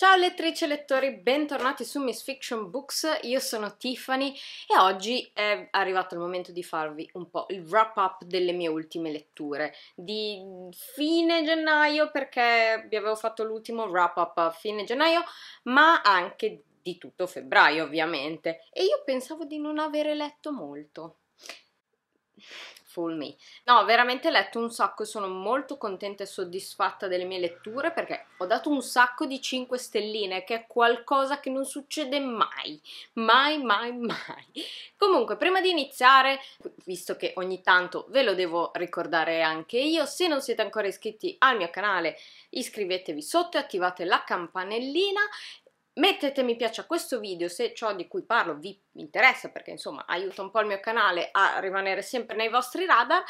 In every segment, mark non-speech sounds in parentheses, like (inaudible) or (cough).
Ciao lettrici e lettori, bentornati su Miss Fiction Books, io sono Tiffany e oggi è arrivato il momento di farvi un po' il wrap up delle mie ultime letture di fine gennaio perché vi avevo fatto l'ultimo wrap up a fine gennaio ma anche di tutto febbraio ovviamente e io pensavo di non avere letto molto Soul Me. No, veramente letto un sacco, sono molto contenta e soddisfatta delle mie letture perché ho dato un sacco di 5 stelline, che è qualcosa che non succede mai, mai, mai, mai. Comunque, prima di iniziare, visto che ogni tanto ve lo devo ricordare anche io, se non siete ancora iscritti al mio canale, iscrivetevi sotto e attivate la campanellina Mettete mi piace a questo video se ciò di cui parlo vi interessa perché insomma aiuta un po' il mio canale a rimanere sempre nei vostri radar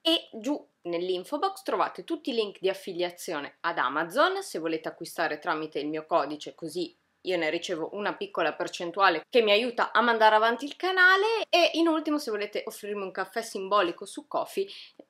e giù nell'info box trovate tutti i link di affiliazione ad Amazon se volete acquistare tramite il mio codice così io ne ricevo una piccola percentuale che mi aiuta a mandare avanti il canale e in ultimo se volete offrirmi un caffè simbolico su Kofi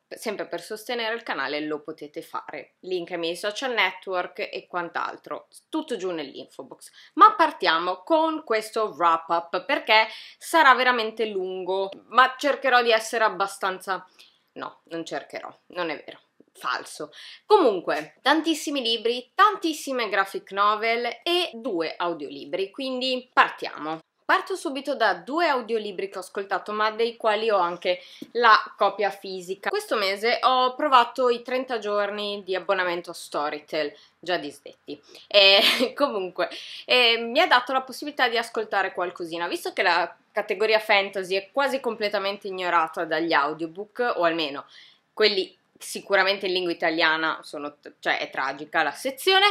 sempre per sostenere il canale lo potete fare. Link ai miei social network e quant'altro, tutto giù nell'info box. Ma partiamo con questo wrap up perché sarà veramente lungo, ma cercherò di essere abbastanza... No, non cercherò, non è vero falso. Comunque, tantissimi libri, tantissime graphic novel e due audiolibri, quindi partiamo. Parto subito da due audiolibri che ho ascoltato, ma dei quali ho anche la copia fisica. Questo mese ho provato i 30 giorni di abbonamento a Storytel, già disdetti. E, (laughs) comunque, eh, mi ha dato la possibilità di ascoltare qualcosina, visto che la categoria fantasy è quasi completamente ignorata dagli audiobook, o almeno quelli sicuramente in lingua italiana sono, cioè è tragica la sezione,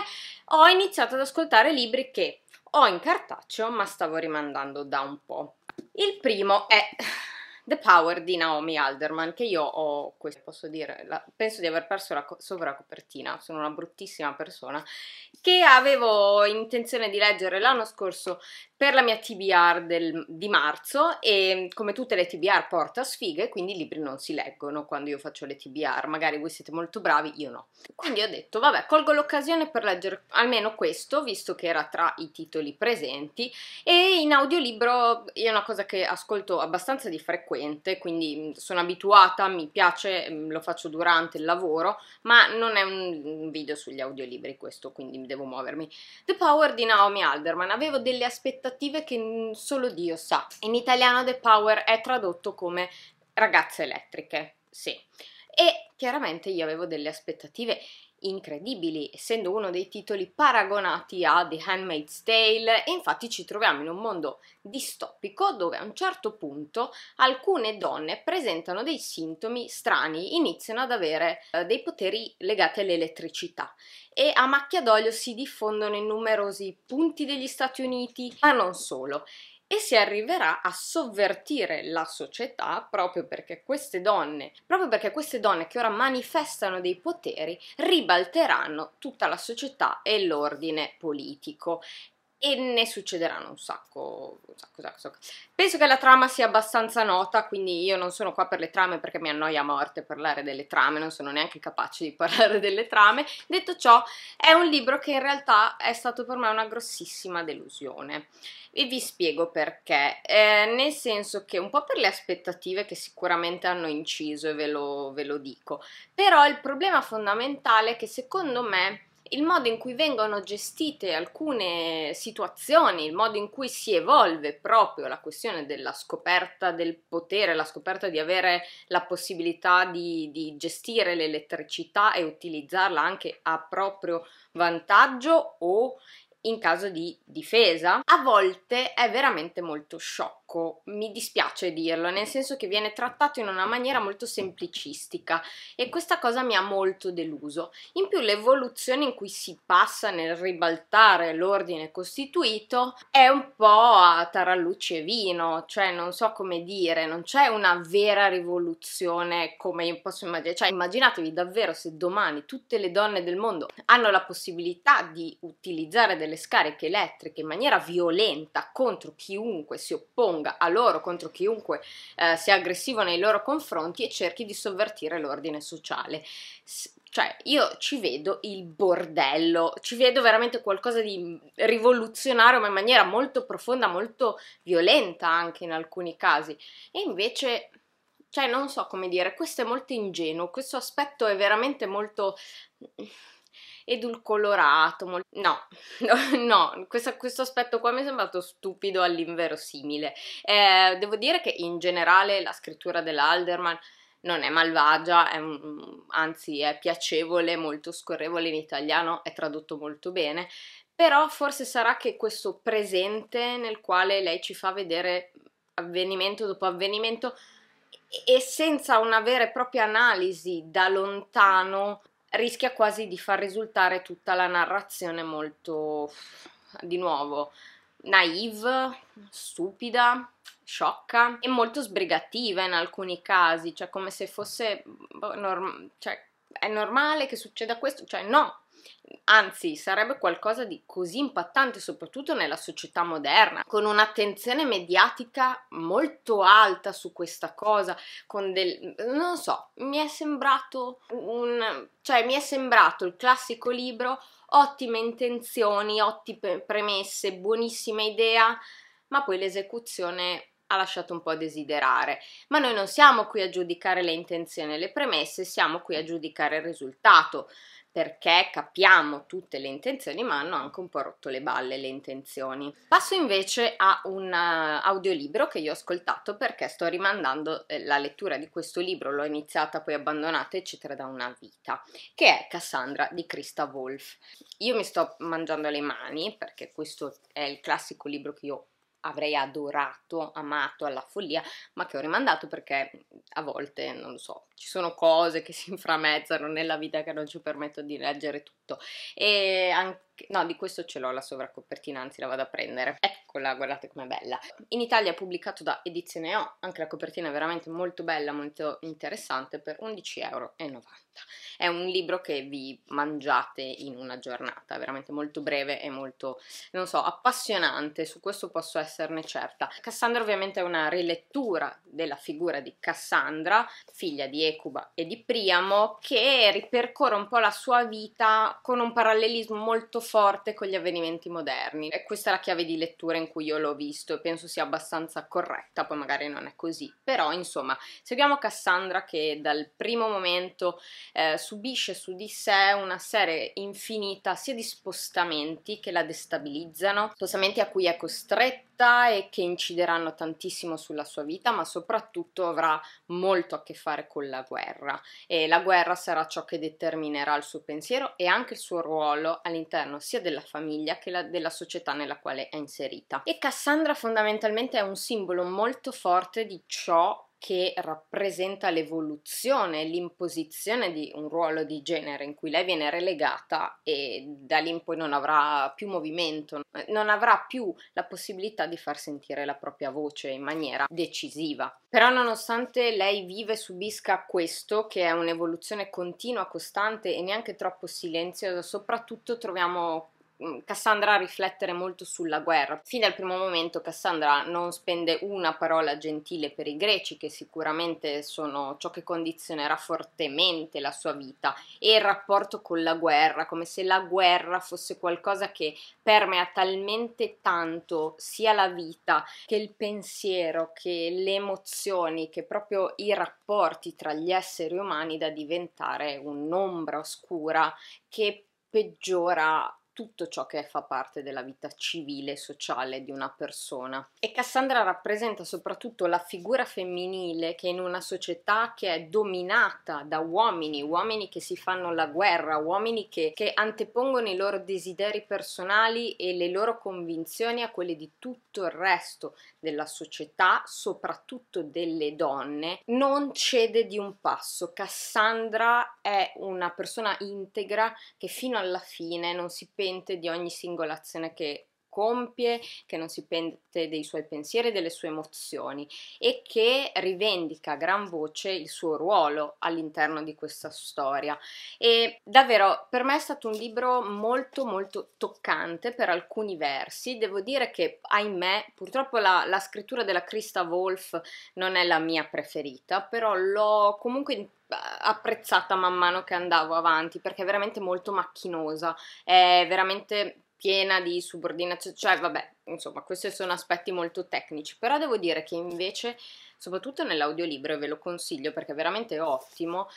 ho iniziato ad ascoltare libri che ho in cartaccio ma stavo rimandando da un po'. Il primo è The Power di Naomi Alderman, che io ho, posso dire, la, penso di aver perso la sovracopertina, sono una bruttissima persona, che avevo intenzione di leggere l'anno scorso per la mia TBR del, di marzo e come tutte le TBR porta sfighe, quindi i libri non si leggono quando io faccio le TBR, magari voi siete molto bravi, io no. Quindi ho detto, vabbè, colgo l'occasione per leggere almeno questo, visto che era tra i titoli presenti, e in audiolibro è una cosa che ascolto abbastanza di frequenza, frequente, quindi mhmm, sono abituata, mi piace, mhmm, lo faccio durante il lavoro, ma non è un video sugli audiolibri questo, quindi devo muovermi. The Power di Naomi Alderman, avevo delle aspettative che solo Dio sa. In italiano The Power è tradotto come ragazze elettriche, sì. E chiaramente io avevo delle aspettative incredibili, essendo uno dei titoli paragonati a The Handmaid's Tale e infatti ci troviamo in un mondo distopico dove a un certo punto alcune donne presentano dei sintomi strani, iniziano ad avere eh, dei poteri legati all'elettricità e a macchia d'olio si diffondono in numerosi punti degli Stati Uniti, ma non solo e si arriverà a sovvertire la società proprio perché queste donne, proprio perché queste donne che ora manifestano dei poteri ribalteranno tutta la società e l'ordine politico e ne succederanno un sacco, un sacco, un sacco, un sacco. Penso che la trama sia abbastanza nota, quindi io non sono qua per le trame perché mi annoia a morte parlare delle trame, non sono neanche capace di (laughs) parlare delle trame. Detto ciò, è un libro che in realtà è stato per me una grossissima delusione. E vi spiego perché, eh, nel senso che un po' per le aspettative che sicuramente hanno inciso e ve lo, ve lo dico, però il problema fondamentale è che secondo me il modo in cui vengono gestite alcune situazioni, il modo in cui si evolve proprio la questione della scoperta del potere, la scoperta di avere la possibilità di, di gestire l'elettricità e utilizzarla anche a proprio vantaggio o in caso di difesa, a volte è veramente molto sciocco, mi dispiace dirlo, nel senso che viene trattato in una maniera molto semplicistica e questa cosa mi ha molto deluso. In più l'evoluzione in cui si passa nel ribaltare l'ordine costituito è un po' a tarallucci e vino, cioè non so come dire, non c'è una vera rivoluzione come io posso immaginare, cioè immaginatevi davvero se domani tutte le donne del mondo hanno la possibilità di utilizzare delle delle scariche elettriche in maniera violenta contro chiunque si opponga a loro, contro chiunque eh, sia aggressivo nei loro confronti e cerchi di sovvertire l'ordine sociale. S- cioè, io ci vedo il bordello, ci vedo veramente qualcosa di mm, rivoluzionario, ma in maniera molto profonda, molto violenta anche in alcuni casi. E invece cioè non so come dire, questo è molto ingenuo, questo aspetto è veramente molto mm, edulcolorato. Mol... No, (laughs) no, questo, questo, aspetto qua mi è sembrato stupido all'inverosimile. Eh, devo dire che in generale la scrittura dell'Alderman non è malvagia, è anzi è piacevole, molto scorrevole in italiano, è tradotto molto bene, però forse sarà che questo presente nel quale lei ci fa vedere avvenimento dopo avvenimento e senza una vera e propria analisi da lontano rischia quasi di far risultare tutta la narrazione molto, di nuovo, naive, stupida, sciocca e molto sbrigativa in alcuni casi, cioè come se fosse, boh, norm- cioè, è normale che succeda questo, cioè no, anzi sarebbe qualcosa di così impattante soprattutto nella società moderna, con un'attenzione mediatica molto alta su questa cosa, con del... non so, mi è sembrato un... cioè mi è sembrato il classico libro, ottime intenzioni, ottime premesse, buonissima idea, ma poi l'esecuzione ha lasciato un po' a desiderare. Ma noi non siamo qui a giudicare le intenzioni e le premesse, siamo qui a giudicare il risultato perché capiamo tutte le intenzioni, ma hanno anche un po' rotto le balle le intenzioni. Passo invece a un eh, audiolibro che io ho ascoltato perché sto rimandando eh, la lettura di questo libro, l'ho iniziata, poi abbandonata, eccetera, da una vita, che è Cassandra di Christa Wolf. Io mi sto mangiando le mani perché questo è il classico libro che io avrei adorato, amato alla follia, ma che ho rimandato perché a volte, non lo so, ci sono cose che si inframezzano nella vita che non ci permettono di leggere tutto e anche anche, no di questo ce l'ho la sovracopertina, anzi la vado a prendere, eccola, guardate com'è bella. In Italia è pubblicato da Edizione O, anche la copertina è veramente molto bella, molto interessante per 11,90 euro. È un libro che vi mangiate in una giornata, veramente molto breve e molto, non so, appassionante, su questo posso esserne certa. Cassandra ovviamente è una rilettura della figura di Cassandra, figlia di Ecuba e di Priamo, che ripercorre un po' la sua vita con un parallelismo molto forte forte con gli avvenimenti moderni e questa è la chiave di lettura in cui io l'ho visto e penso sia abbastanza corretta, poi magari non è così, però insomma seguiamo Cassandra che dal primo momento eh, subisce su di sé una serie infinita sia di spostamenti che la destabilizzano, spostamenti a cui è costretta brutta e che incideranno tantissimo sulla sua vita, ma soprattutto avrà molto a che fare con la guerra e la guerra sarà ciò che determinerà il suo pensiero e anche il suo ruolo all'interno sia della famiglia che la, della società nella quale è inserita. E Cassandra fondamentalmente è un simbolo molto forte di ciò che rappresenta l'evoluzione, l'imposizione di un ruolo di genere in cui lei viene relegata e da lì in poi non avrà più movimento, non avrà più la possibilità di far sentire la propria voce in maniera decisiva. Però nonostante lei vive e subisca questo, che è un'evoluzione continua, costante e neanche troppo silenziosa, soprattutto troviamo Mm, Cassandra a riflettere molto sulla guerra. Fin dal primo momento Cassandra non spende una parola gentile per i greci, che sicuramente sono ciò che condizionerà fortemente la sua vita, e il rapporto con la guerra, come se la guerra fosse qualcosa che permea talmente tanto sia la vita che il pensiero, che le emozioni, che proprio i rapporti tra gli esseri umani da diventare un'ombra oscura che peggiora tutto ciò che fa parte della vita civile e sociale di una persona. E Cassandra rappresenta soprattutto la figura femminile che in una società che è dominata da uomini, uomini che si fanno la guerra, uomini che, che antepongono i loro desideri personali e le loro convinzioni a quelle di tutto il resto della società, soprattutto delle donne, non cede di un passo. Cassandra è una persona integra che fino alla fine non si pensa serpente di ogni singola azione che compie, che non si pente dei suoi pensieri e delle sue emozioni e che rivendica a gran voce il suo ruolo all'interno di questa storia. E davvero per me è stato un libro molto molto toccante per alcuni versi, devo dire che ahimè purtroppo la, la scrittura della Christa Wolf non è la mia preferita, però l'ho comunque eh, apprezzata man mano che andavo avanti perché è veramente molto macchinosa, è veramente piena di subordinazione, cioè vabbè, insomma, questi sono aspetti molto tecnici, però devo dire che invece, soprattutto nell'audiolibro, e ve lo consiglio perché è veramente ottimo,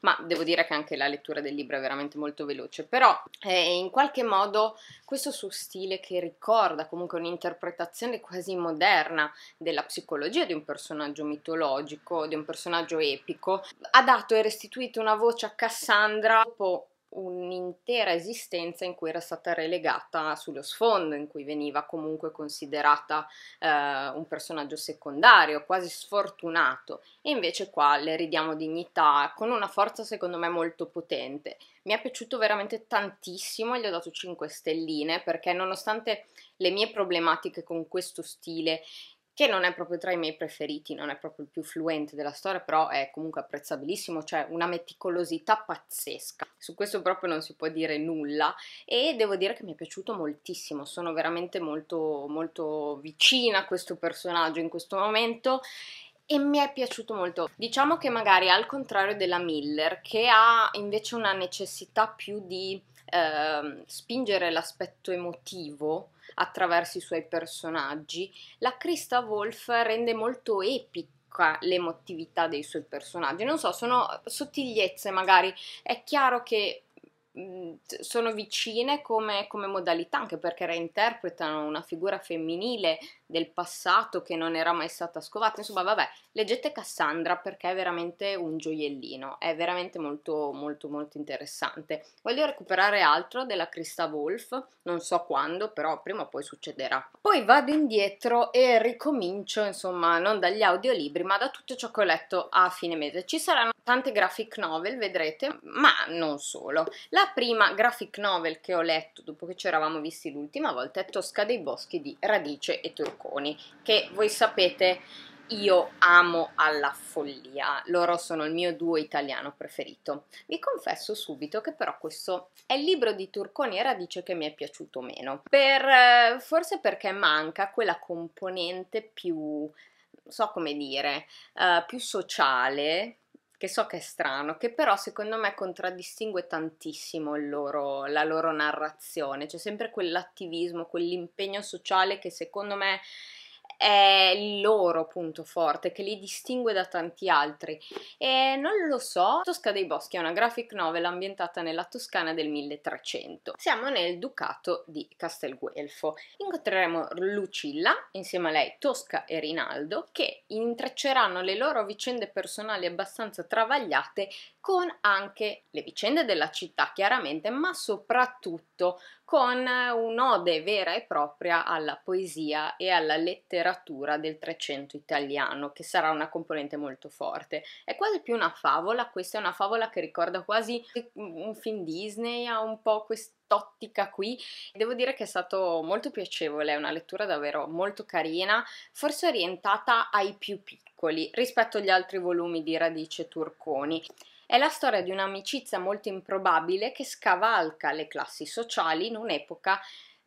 ma devo dire che anche la lettura del libro è veramente molto veloce, però eh, in qualche modo questo suo stile che ricorda comunque un'interpretazione quasi moderna della psicologia di un personaggio mitologico, di un personaggio epico, ha dato e restituito una voce a Cassandra dopo un'intera esistenza in cui era stata relegata sullo sfondo, in cui veniva comunque considerata eh, un personaggio secondario, quasi sfortunato, e invece qua le ridiamo dignità con una forza secondo me molto potente. Mi è piaciuto veramente tantissimo, e gli ho dato 5 stelline perché nonostante le mie problematiche con questo stile che non è proprio tra i miei preferiti, non è proprio il più fluente della storia, però è comunque apprezzabilissimo, cioè una meticolosità pazzesca. Su questo proprio non si può dire nulla e devo dire che mi è piaciuto moltissimo, sono veramente molto, molto vicina a questo personaggio in questo momento e mi è piaciuto molto. Diciamo che magari al contrario della Miller, che ha invece una necessità più di eh, spingere l'aspetto emotivo, attraverso i suoi personaggi, la Christa Wolf rende molto epica l'emotività dei suoi personaggi. Non so, sono sottigliezze magari. È chiaro che Mhmm, sono vicine come, come, modalità, anche perché reinterpretano una figura femminile del passato che non era mai stata scovata. Insomma, vabbè, leggete Cassandra perché è veramente un gioiellino, è veramente molto, molto, molto interessante. Voglio recuperare altro della Christa Wolf, non so quando, però prima o poi succederà. Poi vado indietro e ricomincio, insomma, non dagli audiolibri, ma da tutto ciò che ho letto a fine mese. Ci saranno tante graphic novel, vedrete, ma non solo. La la prima graphic novel che ho letto dopo che ci eravamo visti l'ultima volta è Tosca dei Boschi di Radice e Turconi, che voi sapete io amo alla follia, loro sono il mio duo italiano preferito. Vi confesso subito che però questo è il libro di Turconi e Radice che mi è piaciuto meno, per, eh, forse perché manca quella componente più, so come dire, uh, più sociale, che so che è strano, che però secondo me contraddistingue tantissimo loro, la loro narrazione, c'è sempre quell'attivismo, quell'impegno sociale che secondo me è il loro punto forte, che li distingue da tanti altri. E non lo so, Tosca dei Boschi è una graphic novel ambientata nella Toscana del 1300. Siamo nel Ducato di Castelguelfo. Incontreremo Lucilla, insieme a lei Tosca e Rinaldo, che intrecceranno le loro vicende personali abbastanza travagliate con anche le vicende della città chiaramente, ma soprattutto con un'ode vera e propria alla poesia e alla letteratura del Trecento italiano, che sarà una componente molto forte. È quasi più una favola, questa è una favola che ricorda quasi un film Disney, ha un po' quest'ottica qui. Devo dire che è stato molto piacevole, è una lettura davvero molto carina, forse orientata ai più piccoli rispetto agli altri volumi di Radice Turconi. È la storia di un'amicizia molto improbabile che scavalca le classi sociali in un'epoca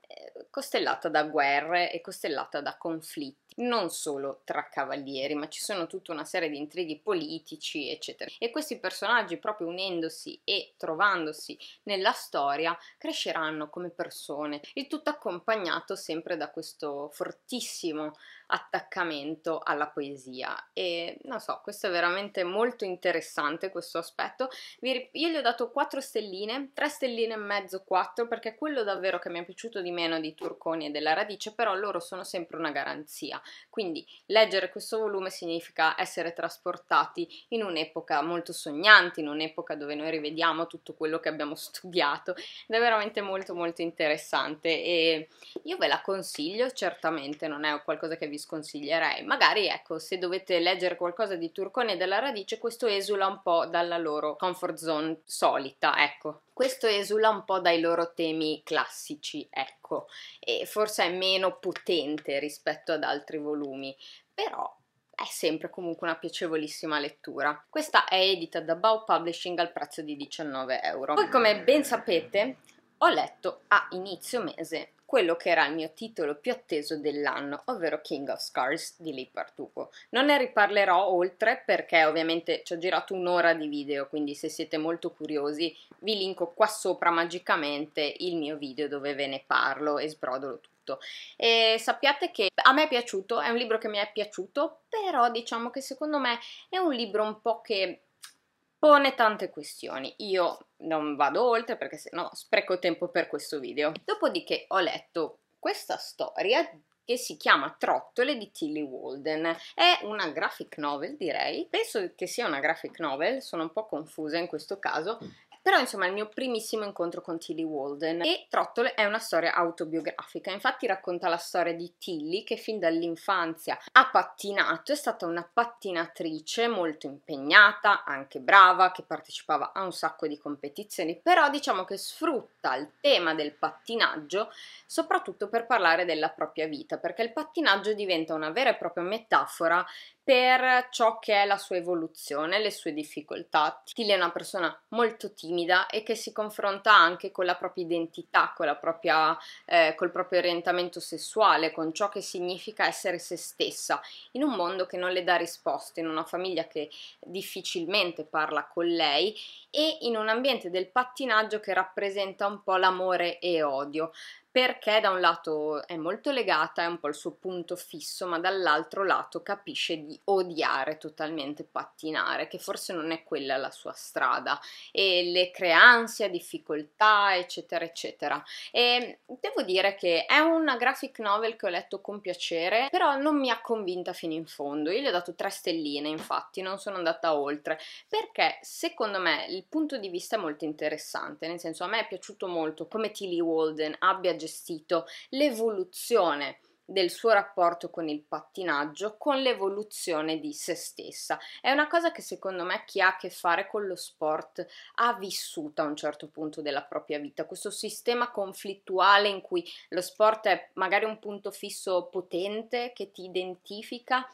eh, costellata da guerre e costellata da conflitti, non solo tra cavalieri, ma ci sono tutta una serie di intrighi politici, eccetera. E questi personaggi, proprio unendosi e trovandosi nella storia, cresceranno come persone, il tutto accompagnato sempre da questo fortissimo attaccamento alla poesia e non so, questo è veramente molto interessante questo aspetto. io gli ho dato 4 stelline, 3 stelline e mezzo, 4 perché è quello davvero che mi è piaciuto di meno di Turconi e della Radice, però loro sono sempre una garanzia. Quindi leggere questo volume significa essere trasportati in un'epoca molto sognante, in un'epoca dove noi rivediamo tutto quello che abbiamo (laughs) studiato ed è veramente molto molto interessante e io ve la consiglio certamente, non è qualcosa che vi vi sconsiglierei. Magari, ecco, se dovete leggere qualcosa di Turcone e della radice, questo esula un po' dalla loro comfort zone solita, ecco. Questo esula un po' dai loro temi classici, ecco, e forse è meno potente rispetto ad altri volumi, però è sempre comunque una piacevolissima lettura. Questa è edita da Bow Publishing al prezzo di 19 euro. Poi come ben sapete ho letto a inizio mese quello che era il mio titolo più atteso dell'anno, ovvero King of Scars di Lee Partuco. Non ne riparlerò oltre perché ovviamente ci ho girato un'ora di video, quindi se siete molto curiosi vi linko qua sopra magicamente il mio video dove ve ne parlo e sbrodolo tutto. E sappiate che a me è piaciuto, è un libro che mi è piaciuto, però diciamo che secondo me è un libro un po' che pone tante questioni. Io non vado oltre perché sennò spreco tempo per questo video. Dopodiché ho letto questa storia che si chiama Trottole di Tilly Walden. È una graphic novel, direi. Penso che sia una graphic novel, sono un po' confusa in questo caso, però insomma è il mio primissimo incontro con Tilly Walden e Trottole è una storia autobiografica, infatti racconta la storia di Tilly che fin dall'infanzia ha pattinato, è stata una pattinatrice molto impegnata, anche brava, che partecipava a un sacco di competizioni, però diciamo che sfrutta il tema del pattinaggio soprattutto per parlare della propria vita, perché il pattinaggio diventa una vera e propria metafora per ciò che è la sua evoluzione, le sue difficoltà. Tilly è una persona molto timida e che si confronta anche con la propria identità, con la propria, eh, col proprio orientamento sessuale, con ciò che significa essere se stessa, in un mondo che non le dà risposte, in una famiglia che difficilmente parla con lei e in un ambiente del pattinaggio che rappresenta un po' l'amore e odio perché da un lato è molto legata, è un po' il suo punto fisso, ma dall'altro lato capisce di odiare totalmente pattinare, che forse non è quella la sua strada, e le crea ansia, difficoltà, eccetera, eccetera. E devo dire che è una graphic novel che ho letto con piacere, però non mi ha convinta fino in fondo. Io gli ho dato tre stelline, infatti, non sono andata oltre, perché secondo me il punto di vista è molto interessante, nel senso a me è piaciuto molto come Tilly Walden abbia gestito gestito l'evoluzione del suo rapporto con il pattinaggio, con l'evoluzione di se stessa. È una cosa che secondo me chi ha a che fare con lo sport ha vissuto a un certo punto della propria vita, questo sistema conflittuale in cui lo sport è magari un punto fisso potente che ti identifica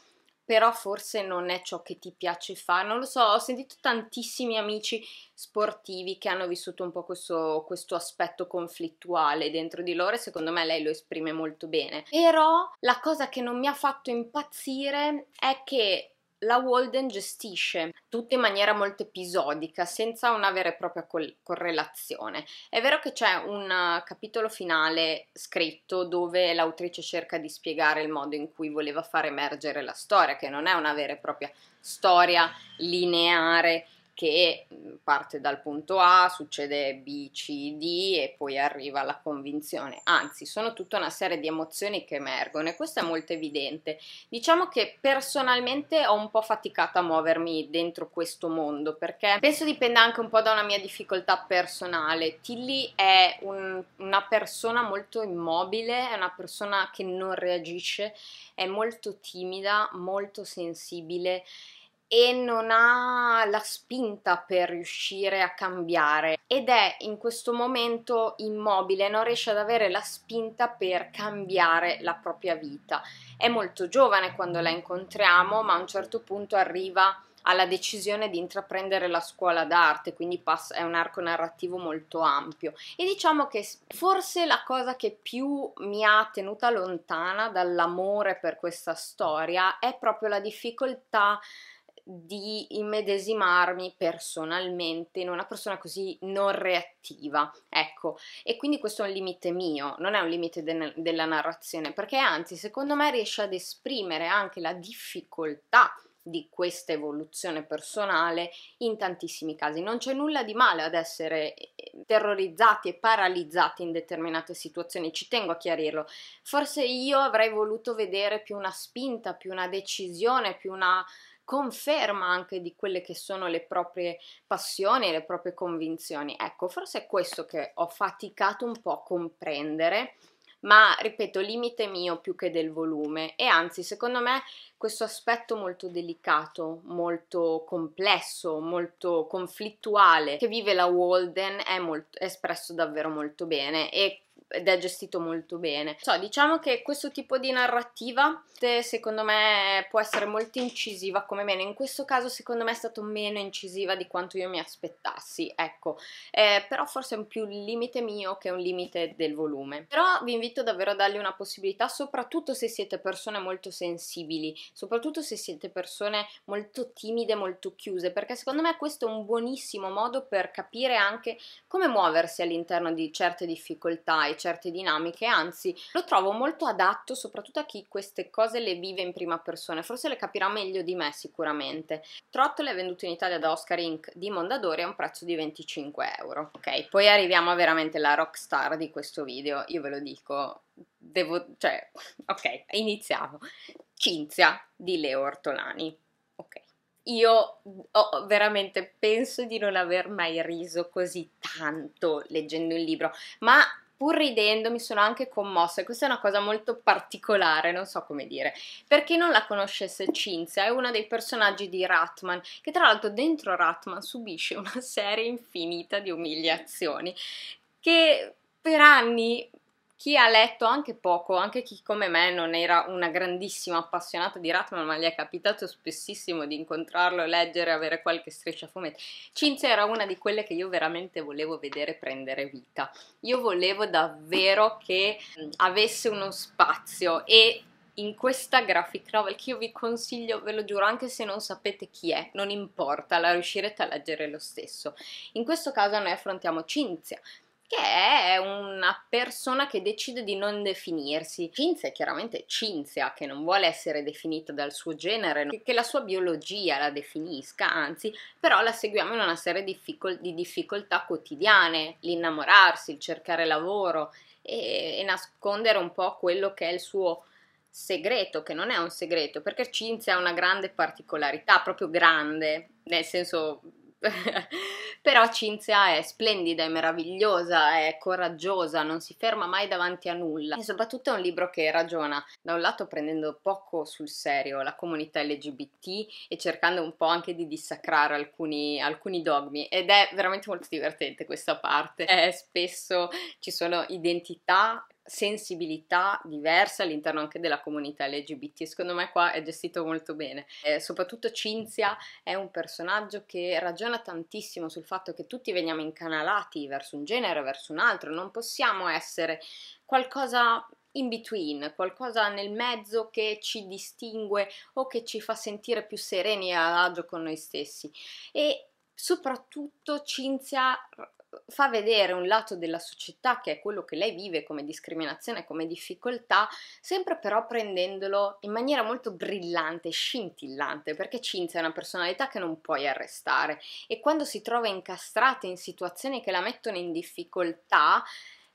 però forse non è ciò che ti piace fare, non lo so, ho sentito tantissimi amici sportivi che hanno vissuto un po' questo, questo, aspetto conflittuale dentro di loro e secondo me lei lo esprime molto bene, però la cosa che non mi ha fatto impazzire è che la Walden gestisce tutto in maniera molto episodica, senza una vera e propria col- correlazione. È vero che c'è un uh, capitolo finale scritto dove l'autrice cerca di spiegare il modo in cui voleva far emergere la storia, che non è una vera e propria storia lineare che mm, parte dal punto A, succede B, C, D e poi arriva alla convinzione. Anzi, sono tutta una serie di emozioni che emergono e questo è molto evidente. Diciamo che personalmente ho un po' faticato a muovermi dentro questo mondo perché penso dipenda anche un po' da una mia difficoltà personale. Tilly è un, una persona molto immobile, è una persona che non reagisce, è molto timida, molto sensibile e non ha la spinta per riuscire a cambiare ed è in questo momento immobile, non riesce ad avere la spinta per cambiare la propria vita. È molto giovane quando la incontriamo, ma a un certo punto arriva alla decisione di intraprendere la scuola d'arte, quindi è un arco narrativo molto ampio. E diciamo che forse la cosa che più mi ha tenuta lontana dall'amore per questa storia è proprio la difficoltà di immedesimarmi personalmente in una persona così non reattiva, ecco, e quindi questo è un limite mio, non è un limite de- della narrazione, perché anzi secondo me riesce ad esprimere anche la difficoltà di questa evoluzione personale in tantissimi casi. Non c'è nulla di male ad essere eh, terrorizzati e paralizzati in determinate situazioni, ci tengo a chiarirlo. Forse io avrei voluto vedere più una spinta, più una decisione, più una conferma anche di quelle che sono le proprie passioni e le proprie convinzioni. Ecco, forse è questo che ho faticato un po' a comprendere ma ripeto, limite mio più che del volume e anzi, secondo me, questo aspetto molto delicato, molto complesso, molto conflittuale che vive la Walden è, molto, è espresso davvero molto bene e ed è gestito molto bene. So, diciamo che questo tipo di narrativa secondo me può essere molto incisiva come meno, in questo caso secondo me è stato meno incisiva di quanto io mi aspettassi, ecco, eh, però forse è un più limite mio che un limite del volume. Però vi invito davvero a dargli una possibilità, soprattutto se siete persone molto sensibili, soprattutto se siete persone molto timide, molto chiuse, perché secondo me questo è un buonissimo modo per capire anche come muoversi all'interno di certe difficoltà e certe dinamiche, anzi lo trovo molto adatto soprattutto a chi queste cose le vive in prima persona, forse le capirà meglio di me sicuramente. Trottole è venduto in Italia da Oscar Inc. di Mondadori a un prezzo di 25 euro. Ok, poi arriviamo a veramente la rockstar di questo video, io ve lo dico, devo, cioè, (laughs) ok, iniziamo. Cinzia di Leo Ortolani. Ok. Io ho veramente penso di non aver mai riso così tanto leggendo il libro, ma pur ridendo mi sono anche commossa e questa è una cosa molto particolare, non so come dire. Per chi non la conoscesse, Cinzia è uno dei personaggi di Ratman, che tra l'altro dentro Ratman subisce (laughs) una serie infinita di umiliazioni che per anni chi ha letto anche poco, anche chi come me non era una grandissima appassionata di Ratman, ma gli è capitato spessissimo di incontrarlo, leggere, avere qualche striscia fumetti. Cinzia era una di quelle che io veramente volevo vedere prendere vita. Io volevo davvero che mm, avesse uno spazio e in questa graphic novel che io vi consiglio, ve lo giuro, anche se non sapete chi è, non importa, la riuscirete a leggere lo stesso. In questo caso noi affrontiamo Cinzia, che è una persona che decide di non definirsi. Cinzia è chiaramente Cinzia, che non vuole essere definita dal suo genere, che la sua biologia la definisca, anzi, però la seguiamo in una serie di, difficoltà quotidiane, l'innamorarsi, il cercare lavoro e, e nascondere un po' quello che è il suo segreto, che non è un segreto, perché Cinzia ha una grande particolarità, proprio grande, nel senso (laughs) Però Cinzia è splendida, è meravigliosa, è coraggiosa, non si ferma mai davanti a nulla e soprattutto è un libro che ragiona da un lato prendendo poco sul serio la comunità LGBT e cercando un po' anche di dissacrare alcuni, alcuni dogmi ed è veramente molto divertente questa parte. Eh, spesso ci sono identità sensibilità diversa all'interno anche della comunità LGBT. Secondo me qua è gestito molto bene. Eh, soprattutto Cinzia è un personaggio che ragiona tantissimo sul fatto che tutti veniamo incanalati verso un genere, verso un altro, non possiamo essere qualcosa in between, qualcosa nel mezzo che ci distingue o che ci fa sentire più sereni e ad agio con noi stessi. E soprattutto Cinzia fa vedere un lato della società che è quello che lei vive come discriminazione, come difficoltà, sempre però prendendolo in maniera molto brillante, scintillante, perché Cinzia è una personalità che non puoi arrestare e quando si trova incastrata in situazioni che la mettono in difficoltà,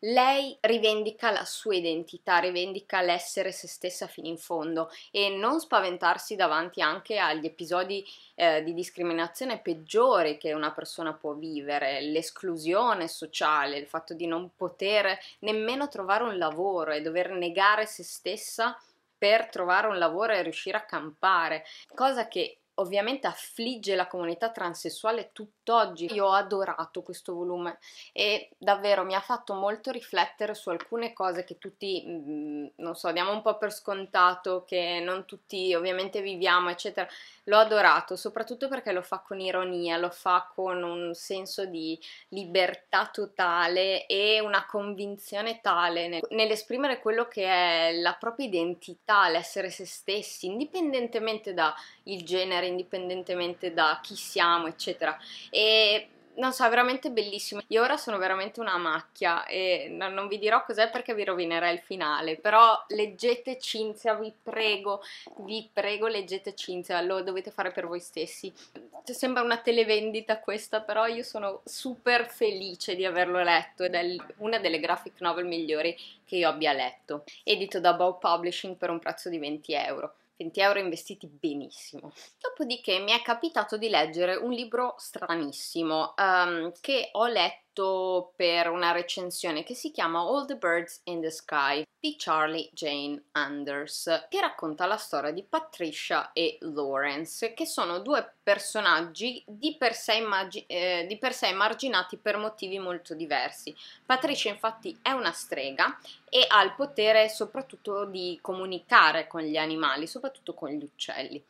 lei rivendica la sua identità, rivendica l'essere se stessa fino in fondo e non spaventarsi davanti anche agli episodi eh, di discriminazione peggiori che una persona può vivere, l'esclusione sociale, il fatto di non poter nemmeno trovare un lavoro e dover negare se stessa per trovare un lavoro e riuscire a campare, cosa che ovviamente affligge la comunità transessuale tutt'oggi. Io ho adorato questo volume e davvero mi ha fatto molto riflettere su alcune cose che tutti, mm, non so, diamo un po' per scontato, che non tutti ovviamente viviamo, eccetera. L'ho adorato, soprattutto perché lo fa con ironia, lo fa con un senso di libertà totale e una convinzione tale nel, nell'esprimere quello che è la propria identità, l'essere se stessi, indipendentemente dal genere indipendentemente da chi siamo, eccetera. E non so, è veramente bellissimo. Io ora sono veramente una macchia e non, non vi dirò cos'è perché vi rovinerà il finale, però leggete Cinzia, vi prego, vi prego leggete Cinzia, lo dovete fare per voi stessi. Cioè, sembra una televendita questa, però io sono super felice di averlo letto ed è una delle graphic novel migliori che io abbia letto, edito da Bow Publishing per un prezzo di 20 euro. 20 euro investiti benissimo. Dopodiché mi è capitato di leggere un libro stranissimo um, che ho letto scritto per una recensione che si chiama All the Birds in the Sky di Charlie Jane Anders, che racconta la storia di Patricia e Lawrence, che sono due personaggi di per sé, immag- eh, di per sé emarginati per motivi molto diversi. Patricia infatti è una strega e ha il potere soprattutto di comunicare con gli animali, soprattutto con gli uccelli,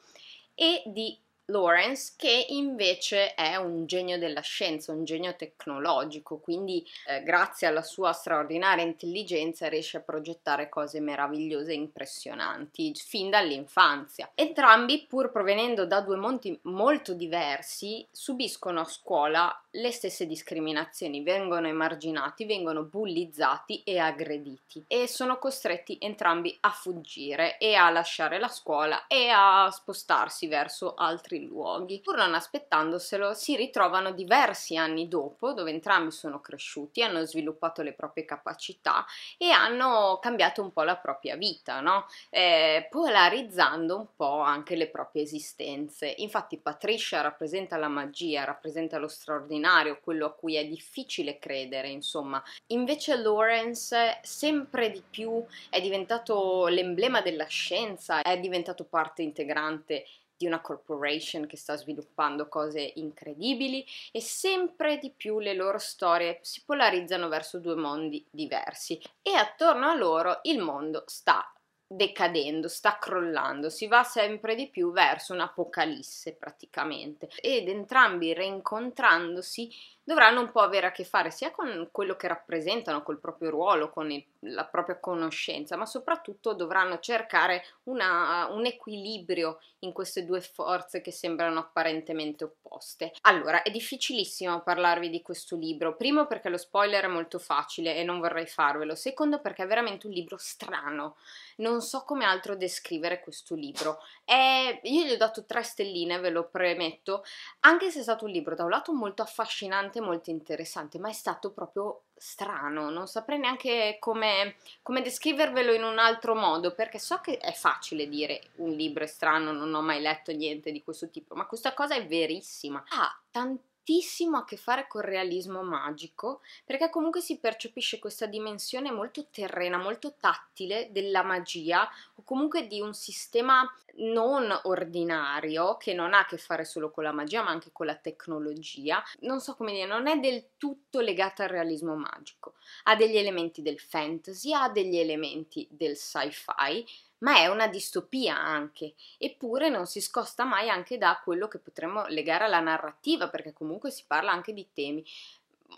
e di Lawrence, che invece è un genio della scienza, un genio tecnologico, quindi eh, grazie alla sua straordinaria intelligenza riesce a progettare cose meravigliose e impressionanti fin dall'infanzia. Entrambi, pur provenendo da due mondi molto diversi, subiscono a scuola le stesse discriminazioni, vengono emarginati, vengono bullizzati e aggrediti e sono costretti entrambi a fuggire e a lasciare la scuola e a spostarsi verso altri luoghi. Pur non aspettandoselo, si ritrovano diversi anni dopo, dove entrambi sono cresciuti, hanno sviluppato le proprie capacità e hanno cambiato un po' la propria vita, no? eh, polarizzando un po' anche le proprie esistenze. Infatti Patricia rappresenta la magia, rappresenta lo straordinario straordinario, quello a cui è difficile credere, insomma. Invece Lawrence sempre di più è diventato l'emblema della scienza, è diventato parte integrante di una corporation che sta sviluppando cose incredibili e sempre di più le loro storie si polarizzano verso due mondi diversi e attorno a loro il mondo sta decadendo, sta crollando, si va sempre di più verso un'apocalisse praticamente ed entrambi rincontrandosi dovranno un po' avere a che fare sia con quello che rappresentano, col proprio ruolo, con il, la propria conoscenza, ma soprattutto dovranno cercare una, un equilibrio in queste due forze che sembrano apparentemente opposte. Allora, è difficilissimo parlarvi di questo libro, primo perché lo spoiler è molto facile e non vorrei farvelo, secondo perché è veramente un libro strano, non so come altro descrivere questo libro. È, io gli ho dato tre stelline, ve lo premetto, anche se è stato un libro da un lato molto affascinante, interessante, molto interessante, ma è stato proprio strano, non saprei neanche come, come, descrivervelo in un altro modo, perché so che è facile dire un libro è strano, non ho mai letto niente di questo tipo, ma questa cosa è verissima. Ha ah, tantissimo tantissimo a che fare col realismo magico, perché comunque si percepisce questa dimensione molto terrena, molto tattile della magia o comunque di un sistema non ordinario che non ha a che fare solo con la magia, ma anche con la tecnologia. Non so come dire, non è del tutto legata al realismo magico. Ha degli elementi del fantasy, ha degli elementi del sci-fi ma è una distopia anche, eppure non si scosta mai anche da quello che potremmo legare alla narrativa, perché comunque si parla anche di temi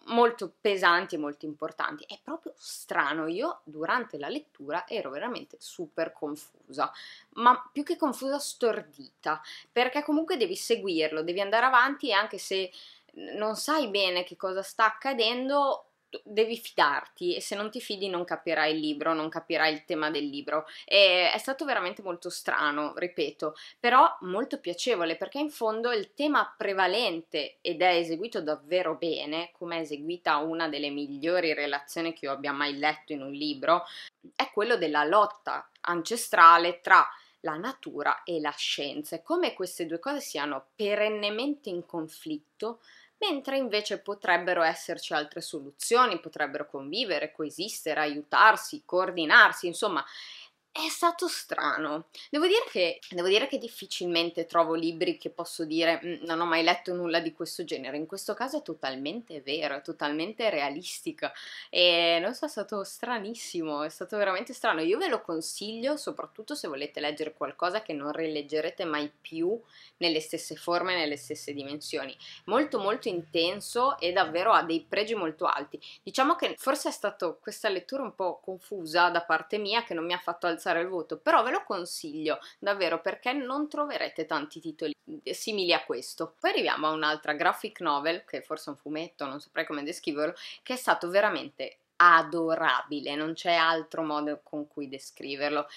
molto pesanti e molto importanti. È proprio strano, io durante la lettura ero veramente super confusa, ma più che confusa stordita, perché comunque devi seguirlo, devi andare avanti e anche se non sai bene che cosa sta accadendo, devi fidarti e se non ti fidi non capirai il libro, non capirai il tema del libro. E è stato veramente molto strano, ripeto, però molto piacevole perché in fondo il tema prevalente ed è eseguito davvero bene, come è eseguita una delle migliori relazioni che io abbia mai letto in un libro, è quello della lotta ancestrale tra la natura e la scienza e come queste due cose siano perennemente in conflitto mentre invece potrebbero esserci altre soluzioni, potrebbero convivere, coesistere, aiutarsi, coordinarsi, insomma è stato strano. Devo dire, che, devo dire che difficilmente trovo libri che posso dire mm, non ho mai letto nulla di questo genere. In questo caso è totalmente vero, è totalmente realistica. E non so, è stato stranissimo, è stato veramente strano. Io ve lo consiglio soprattutto se volete leggere qualcosa che non rileggerete mai più nelle stesse forme, nelle stesse dimensioni. Molto molto intenso e davvero ha dei pregi molto alti. Diciamo che forse è stata questa lettura un po' confusa da parte mia che non mi ha fatto alzare alzare il voto, però ve lo consiglio davvero perché non troverete tanti titoli simili a questo. Poi arriviamo a un'altra graphic novel, che forse è un fumetto, non saprei come descriverlo, che è stato veramente adorabile, non c'è altro modo con cui descriverlo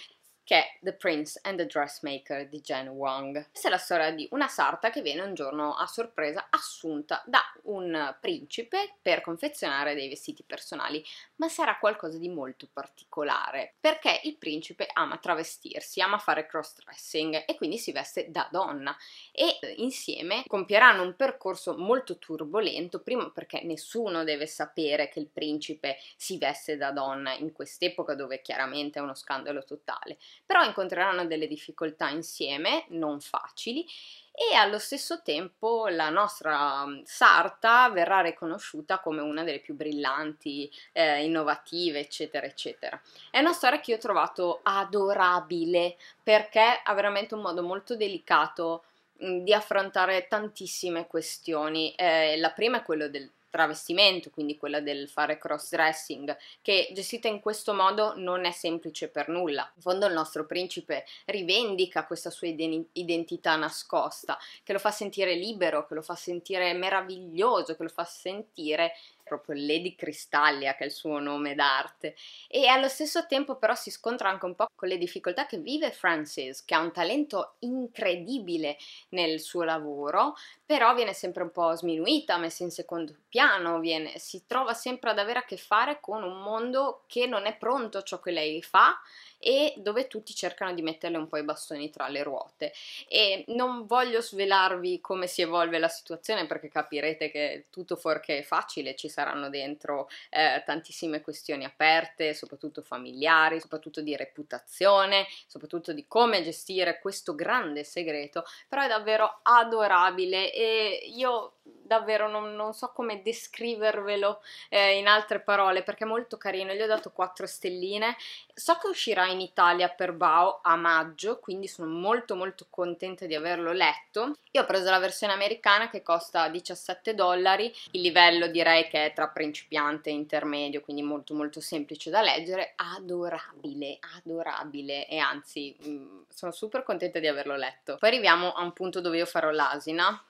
che è The Prince and the Dressmaker di Jen Wang. Questa è la storia di una sarta che viene un giorno a sorpresa assunta da un principe per confezionare dei vestiti personali, ma sarà qualcosa di molto particolare, perché il principe ama travestirsi, ama fare cross-dressing e quindi si veste da donna e eh, insieme compieranno un percorso molto turbolento, prima perché nessuno deve sapere che il principe si veste da donna in quest'epoca dove chiaramente è uno scandalo totale, però incontreranno delle difficoltà insieme, non facili, e allo stesso tempo la nostra sarta verrà riconosciuta come una delle più brillanti, eh, innovative, eccetera, eccetera. È una storia che io ho trovato adorabile perché ha veramente un modo molto delicato di affrontare tantissime questioni. Eh, la prima è quella del travestimento, quindi quella del fare cross-dressing, che gestita in questo modo non è semplice per nulla. In fondo il nostro principe rivendica questa sua identità nascosta, che lo fa sentire libero, che lo fa sentire meraviglioso, che lo fa sentire proprio Lady Cristallia che è il suo nome d'arte e allo stesso tempo però si scontra anche un po' con le difficoltà che vive Frances che ha un talento incredibile nel suo lavoro però viene sempre un po' sminuita, messa in secondo piano, viene, si trova sempre ad avere a che fare con un mondo che non è pronto ciò che lei fa e dove tutti cercano di metterle un po' i bastoni tra le ruote. E non voglio svelarvi come si evolve la situazione perché capirete che tutto fuorché è facile, ci saranno dentro eh, tantissime questioni aperte, soprattutto familiari, soprattutto di reputazione, soprattutto di come gestire questo grande segreto, però è davvero adorabile e io davvero non, non so come descrivervelo eh, in altre parole perché è molto carino, gli ho dato 4 stelline. So che uscirà in Italia per Bao a maggio, quindi sono molto molto contenta di averlo letto. Io ho preso la versione americana che costa 17 dollari, il livello direi che è tra principiante e intermedio, quindi molto molto semplice da leggere, adorabile, adorabile e anzi mm, sono super contenta di averlo letto. Poi arriviamo a un punto dove io farò l'asina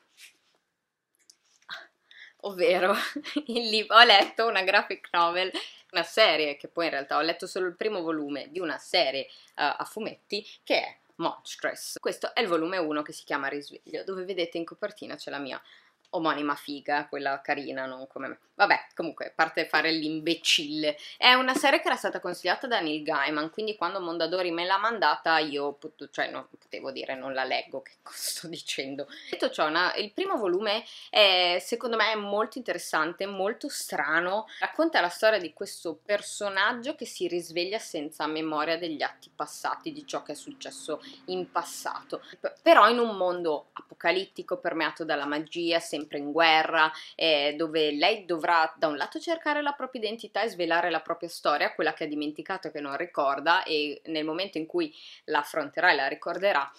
ovvero (laughs) il libro, ho letto una graphic novel, una serie che poi in realtà ho letto solo il primo volume di una serie uh, a fumetti che è Monstress. Questo è il volume 1 che si chiama Risveglio, dove vedete in copertina c'è la mia omonima figa, quella carina, non come me. Vabbè, comunque, a parte fare l'imbecille. È una serie che era stata consigliata da Neil Gaiman, quindi quando Mondadori me l'ha mandata io pot- cioè, non, potevo dire non la leggo, che sto dicendo. Detto ciò, una, il primo volume è, secondo me è molto interessante, molto strano. Racconta la storia di questo personaggio che si risveglia senza memoria degli atti passati, di ciò che è successo in passato. P- però in un mondo apocalittico, permeato dalla magia, sempre in guerra, eh, dove lei dovrebbe dovrà da un lato cercare la propria identità e svelare la propria storia, quella che ha dimenticato e che non ricorda e nel momento in cui la affronterà e la ricorderà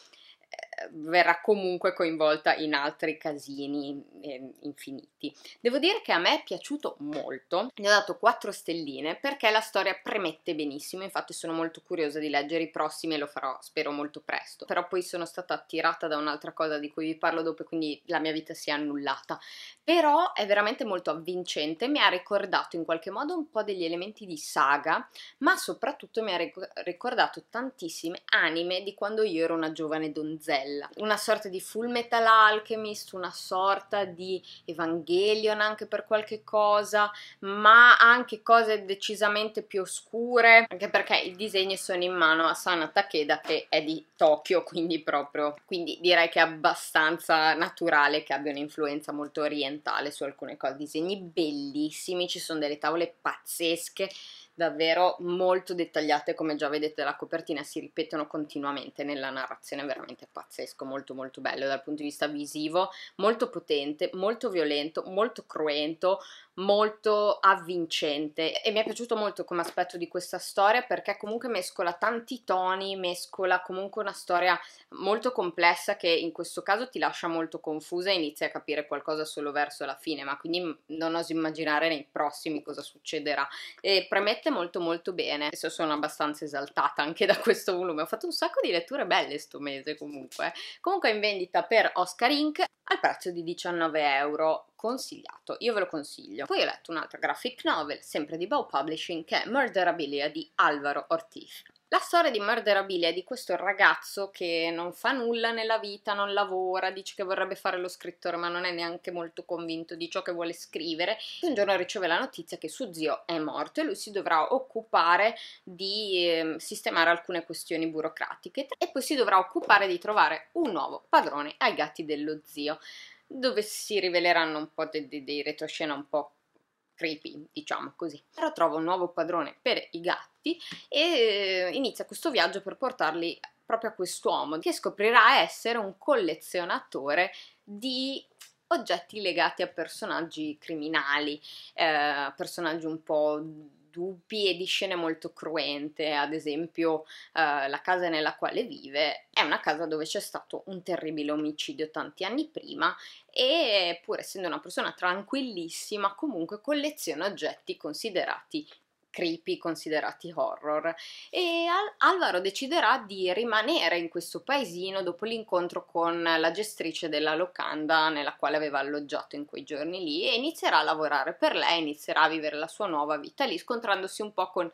verrà comunque coinvolta in altri casini eh, infiniti. Devo dire che a me è piaciuto molto, ne ho dato 4 stelline perché la storia premette benissimo, infatti sono molto curiosa di leggere i prossimi e lo farò spero molto presto, però poi sono stata attirata da un'altra cosa di cui vi parlo dopo quindi la mia vita si è annullata, però è veramente molto avvincente, mi ha ricordato in qualche modo un po' degli elementi di saga, ma soprattutto mi ha ricordato tantissime anime di quando io ero una giovane donzella bella, una sorta di Full Metal Alchemist, una sorta di Evangelion anche per qualche cosa, ma anche cose decisamente più oscure, anche perché i disegni sono in mano a Sana Takeda che è di Tokyo, quindi proprio, quindi direi che è abbastanza naturale che abbia un'influenza molto orientale su alcune cose, disegni bellissimi, ci sono delle tavole pazzesche davvero molto dettagliate, come già vedete dalla copertina, si ripetono continuamente nella narrazione, veramente pazzesco, molto molto bello dal punto di vista visivo, molto potente, molto violento, molto cruento, molto avvincente e mi è piaciuto molto come aspetto di questa storia perché comunque mescola tanti toni, mescola comunque una storia molto complessa che in questo caso ti lascia molto confusa e inizi a capire qualcosa solo verso la fine, ma quindi non oso immaginare nei prossimi cosa succederà e premette molto molto bene. Adesso sono abbastanza esaltata anche da questo volume, ho fatto un sacco di letture belle sto mese comunque. Comunque è in vendita per Oscar Inc al prezzo di 19 euro consigliato, io ve lo consiglio. Poi ho letto un'altra graphic novel, sempre di Bow Publishing, che è Murderabilia di Alvaro Ortiz. La storia di Murderabilia è di questo ragazzo che non fa nulla nella vita, non lavora, dice che vorrebbe fare lo scrittore ma non è neanche molto convinto di ciò che vuole scrivere. Un giorno riceve la notizia che suo zio è morto e lui si dovrà occupare di eh, sistemare alcune questioni burocratiche e poi si dovrà occupare di trovare un nuovo padrone ai gatti dello zio dove si riveleranno un po' dei, dei retroscena un po' creepy, diciamo così. Però trova un nuovo padrone per i gatti e eh, inizia questo viaggio per portarli proprio a quest'uomo che scoprirà essere un collezionatore di oggetti legati a personaggi criminali, eh, personaggi un po' dubbi e di scene molto cruente, ad esempio eh, la casa nella quale vive è una casa dove c'è stato un terribile omicidio tanti anni prima e pur essendo una persona tranquillissima comunque colleziona oggetti considerati creepy considerati horror e Alvaro deciderà di rimanere in questo paesino dopo l'incontro con la gestrice della locanda nella quale aveva alloggiato in quei giorni lì e inizierà a lavorare per lei, inizierà a vivere la sua nuova vita lì scontrandosi un po' con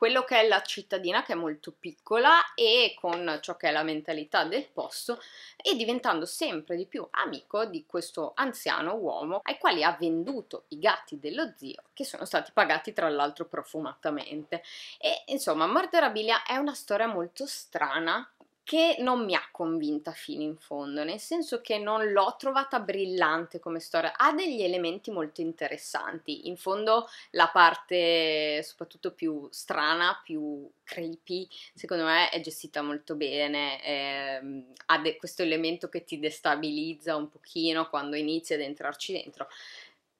quello che è la cittadina che è molto piccola e con ciò che è la mentalità del posto e diventando sempre di più amico di questo anziano uomo ai quali ha venduto i gatti dello zio che sono stati pagati tra l'altro profumatamente e insomma Murderabilia è una storia molto strana che non mi ha convinta fino in fondo, nel senso che non l'ho trovata brillante come storia, ha degli elementi molto interessanti, in fondo la parte soprattutto più strana, più creepy, secondo me è gestita molto bene, eh, ha de- questo elemento che ti destabilizza un pochino quando inizi ad entrarci dentro,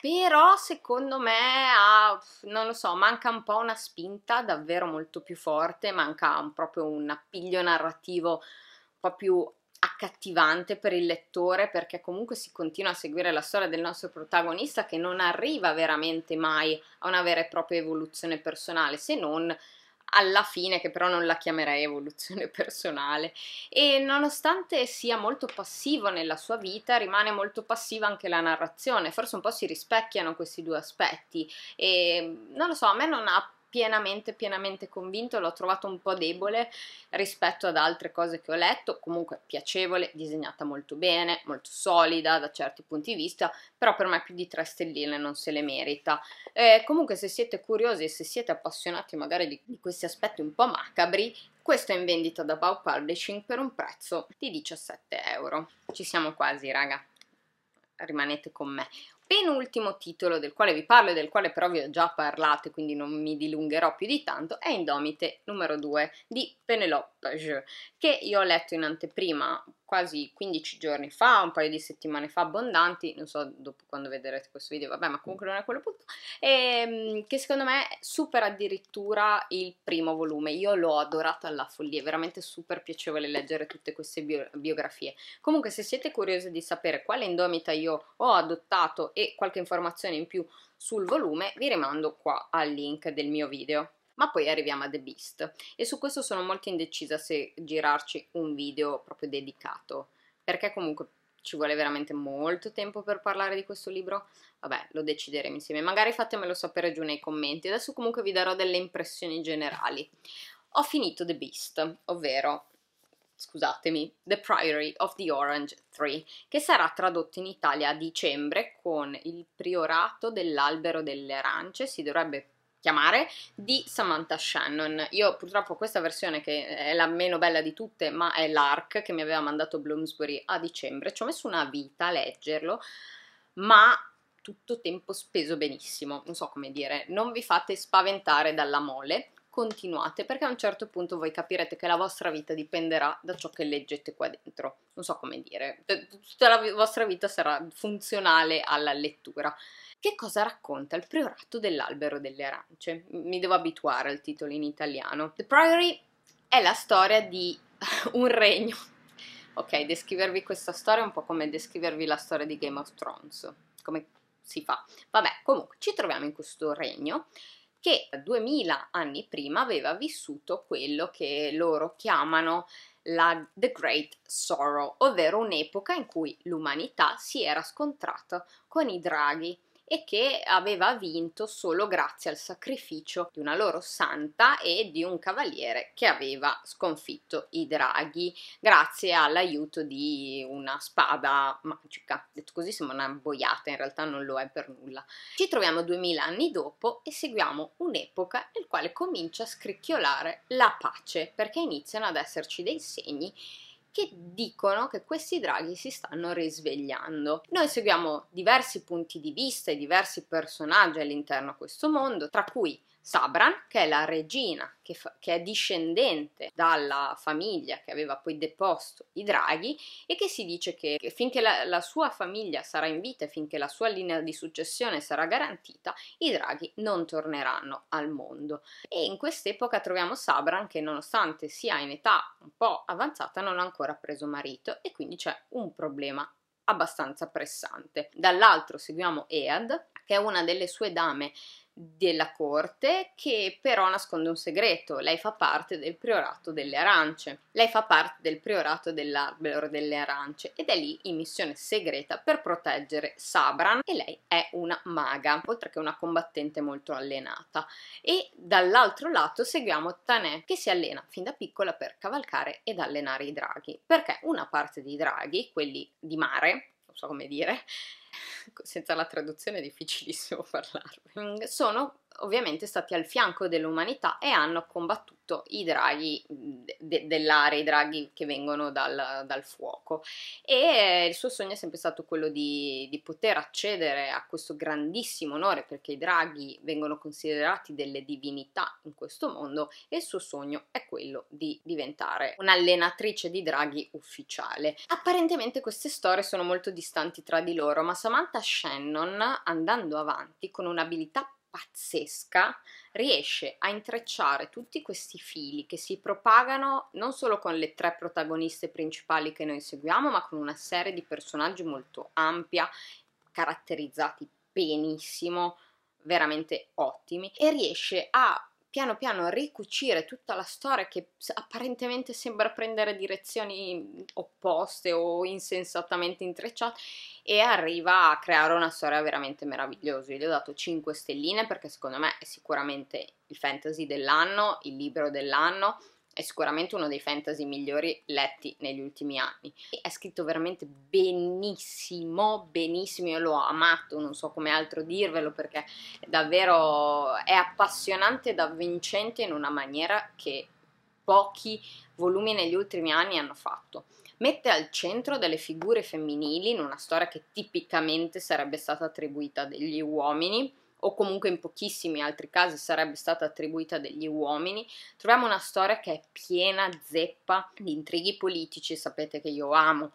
però secondo me ha, non lo so, manca un po' una spinta davvero molto più forte, manca un, proprio un appiglio narrativo un po' più accattivante per il lettore perché comunque si continua a seguire la storia del nostro protagonista che non arriva veramente mai a una vera e propria evoluzione personale se non alla fine, che però non la chiamerei evoluzione (laughs) personale. E nonostante sia molto passivo nella sua vita, rimane molto passiva anche la narrazione, forse un po' si rispecchiano questi due aspetti. E non lo so, a me non ha pienamente, pienamente convinto, l'ho trovato un po' debole rispetto ad altre cose che ho letto, comunque piacevole, disegnata molto bene, molto solida da certi punti di vista, però per me più di tre stelline non se le merita. Eh, comunque se siete curiosi e se siete appassionati magari di, di questi aspetti un po' macabri, questo è in vendita da Bau Publishing per un prezzo di 17 euro. Ci siamo quasi, raga rimanete con me penultimo titolo del quale vi parlo e del quale però vi ho già parlato, quindi non mi dilungherò più di tanto, è Indomite numero 2 di Penelope, che io ho letto in anteprima quasi 15 giorni fa, un paio di settimane fa abbondanti, non so dopo quando vedrete questo video, vabbè ma comunque non è quello punto, e, ehm, che secondo me supera addirittura il primo volume, io l'ho adorato alla follia, è veramente super piacevole leggere tutte queste bio biografie. Comunque se siete curiosi di sapere quale indomita io ho adottato e qualche informazione in più sul volume, vi rimando qua al link del mio video ma poi arriviamo a The Beast e su questo sono molto indecisa se girarci un video proprio dedicato perché comunque ci vuole veramente molto tempo per parlare di questo libro vabbè lo decideremo insieme magari fatemelo sapere giù nei commenti adesso comunque vi darò delle impressioni generali ho finito The Beast ovvero scusatemi, The Priory of the Orange 3, che sarà tradotto in Italia a dicembre con il Priorato dell'Albero delle Arance, si dovrebbe chiamare, di Samantha Shannon. Io purtroppo questa versione che è la meno bella di tutte, ma è l'ARC che mi aveva mandato Bloomsbury a dicembre, ci ho messo una vita a leggerlo, ma tutto tempo speso benissimo, non so come dire, non vi fate spaventare dalla mole, continuate perché a un certo punto voi capirete che la vostra vita dipenderà da ciò che leggete qua dentro. Non so come dire, tutta la vostra vita sarà funzionale alla lettura. Che cosa racconta il priorato dell'albero delle arance? Mi devo abituare al titolo in italiano. The Priory è la storia di (laughs) un regno. Ok, descrivervi questa storia è un po' come descrivervi la storia di Game of Thrones. Come si fa? Vabbè, comunque ci troviamo in questo regno che 2000 anni prima aveva vissuto quello che loro chiamano la The Great Sorrow, ovvero un'epoca in cui l'umanità si era scontrata con i draghi, e che aveva vinto solo grazie al sacrificio di una loro santa e di un cavaliere che aveva sconfitto i draghi grazie all'aiuto di una spada magica. Detto così sembra una boiata, in realtà non lo è per nulla. Ci troviamo 2000 anni dopo e seguiamo un'epoca nel quale comincia a scricchiolare la pace perché iniziano ad esserci dei segni che dicono che questi draghi si stanno risvegliando. Noi seguiamo diversi punti di vista e diversi personaggi all'interno di questo mondo, tra cui Sabran, che è la regina che, fa- che, è discendente dalla famiglia che aveva poi deposto i draghi e che si dice che, che finché la, la, sua famiglia sarà in vita e finché la sua linea di successione sarà garantita, i draghi non torneranno al mondo. E in quest'epoca troviamo Sabran che nonostante sia in età un po' avanzata non ha ancora preso marito e quindi c'è un problema abbastanza pressante. Dall'altro seguiamo Ead, che è una delle sue dame della corte che però nasconde un segreto, lei fa parte del priorato delle arance, lei fa parte del priorato dell'albero delle arance ed è lì in missione segreta per proteggere Sabran e lei è una maga, oltre che una combattente molto allenata e dall'altro lato seguiamo Tanè che si allena fin da piccola per cavalcare ed allenare i draghi, perché una parte dei draghi, quelli di mare, non so come dire, senza la traduzione è difficilissimo (laughs) parlarne. Sono ovviamente stati al fianco dell'umanità e hanno combattuto i draghi de- dell'area, i draghi che vengono dal, dal, fuoco. E il suo sogno è sempre stato quello di, di, poter accedere a questo grandissimo onore, perché i draghi vengono considerati delle divinità in questo mondo, e il suo sogno è quello di diventare un'allenatrice di draghi ufficiale. Apparentemente queste storie sono molto distanti tra di loro, ma Samantha Shannon, andando avanti con un'abilità pazzesca, riesce a intrecciare tutti questi fili che si propagano non solo con le tre protagoniste principali che noi seguiamo, ma con una serie di personaggi molto ampia, caratterizzati benissimo, veramente ottimi, e riesce a piano piano ricucire tutta la storia che apparentemente sembra prendere direzioni mhmm, opposte o insensatamente intrecciate e arriva a creare una storia veramente meravigliosa. Io gli ho dato 5 stelline perché secondo me è sicuramente il fantasy dell'anno, il libro dell'anno è sicuramente uno dei fantasy migliori letti negli ultimi anni. È scritto veramente benissimo, benissimo, io l'ho amato, non so come altro dirvelo perché davvero è appassionante ed avvincente in una maniera che pochi volumi negli ultimi anni hanno fatto. Mette al centro delle figure femminili in una storia che tipicamente sarebbe stata attribuita a degli uomini o comunque in pochissimi altri casi sarebbe stata attribuita a degli uomini, troviamo una storia che è piena zeppa di intrighi politici, sapete che io amo,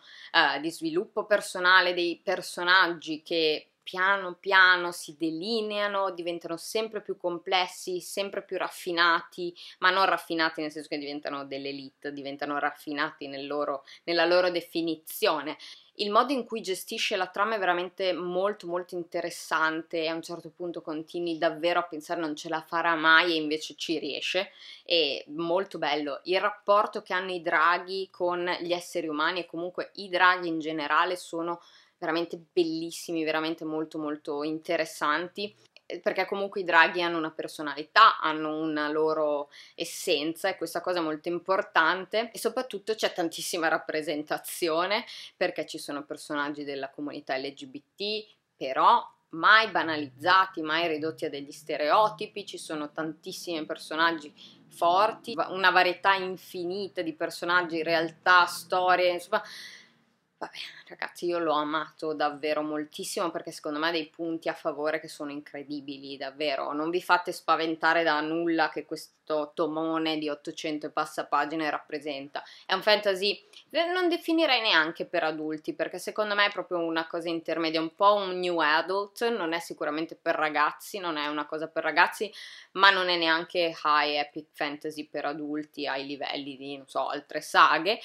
eh, di sviluppo personale dei personaggi che piano piano si delineano, diventano sempre più complessi, sempre più raffinati, ma non raffinati nel senso che diventano dell'elite, diventano raffinati nel loro, nella loro definizione il modo in cui gestisce la trama è veramente molto molto interessante e a un certo punto continui davvero a pensare non ce la farà mai e invece ci riesce è molto bello il rapporto che hanno i draghi con gli esseri umani e comunque i draghi in generale sono veramente bellissimi veramente molto molto interessanti eh, perché comunque i draghi hanno una personalità, hanno una loro essenza e questa cosa è molto importante e soprattutto c'è tantissima rappresentazione perché ci sono personaggi della comunità LGBT, però mai banalizzati, mai ridotti a degli stereotipi, ci sono tantissimi personaggi forti, una varietà infinita di personaggi, realtà, storie, insomma Vabbè, ragazzi, io l'ho amato davvero moltissimo perché secondo me ha dei punti a favore che sono incredibili, davvero. Non vi fate spaventare da nulla che questo tomone di 800 e passa pagine rappresenta. È un fantasy, eh, non definirei neanche per adulti perché secondo me è proprio una cosa intermedia, un po' un new adult, non è sicuramente per ragazzi, non è una cosa per ragazzi, ma non è neanche high epic fantasy per adulti ai livelli di, non so, altre saghe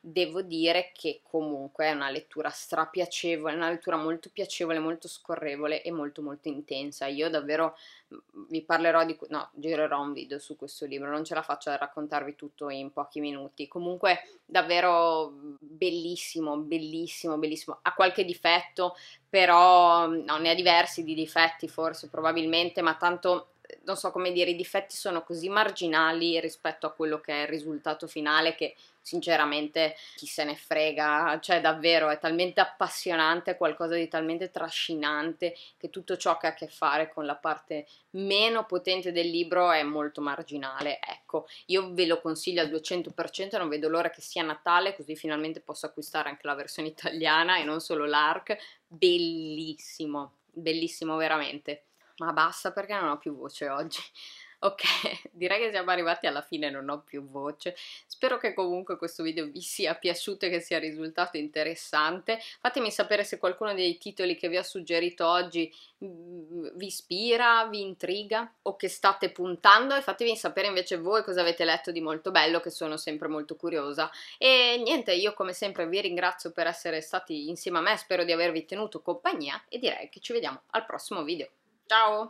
devo dire che comunque è una lettura strapiacevole, una lettura molto piacevole, molto scorrevole e molto molto intensa. Io davvero mm, vi parlerò di no, girerò un video su questo libro, non ce la faccio a raccontarvi tutto in pochi minuti. Comunque davvero mm, bellissimo, bellissimo, bellissimo. Ha qualche difetto, però mm, no, ne ha diversi di difetti forse probabilmente, ma tanto non so come dire, i difetti sono così marginali rispetto a quello che è il risultato finale che sinceramente chi se ne frega, cioè davvero è talmente appassionante, qualcosa di talmente trascinante che tutto ciò che ha a che fare con la parte meno potente del libro è molto marginale, ecco, io ve lo consiglio al 200%, non vedo l'ora che sia Natale così finalmente posso acquistare anche la versione italiana e non solo l'ARC, bellissimo, bellissimo veramente ma basta perché non ho più voce oggi. (laughs) Ok, (laughs) direi che siamo arrivati alla fine, non ho più voce. Spero che comunque questo video vi sia piaciuto e che sia risultato interessante. Fatemi sapere se qualcuno dei titoli che vi ho suggerito oggi mm, vi ispira, vi intriga o che state puntando e fatemi sapere invece voi cosa avete letto di molto bello che sono sempre molto curiosa. E niente, io come sempre vi ringrazio per essere stati insieme a me, spero di avervi tenuto compagnia e direi che ci vediamo al prossimo video. Ciao!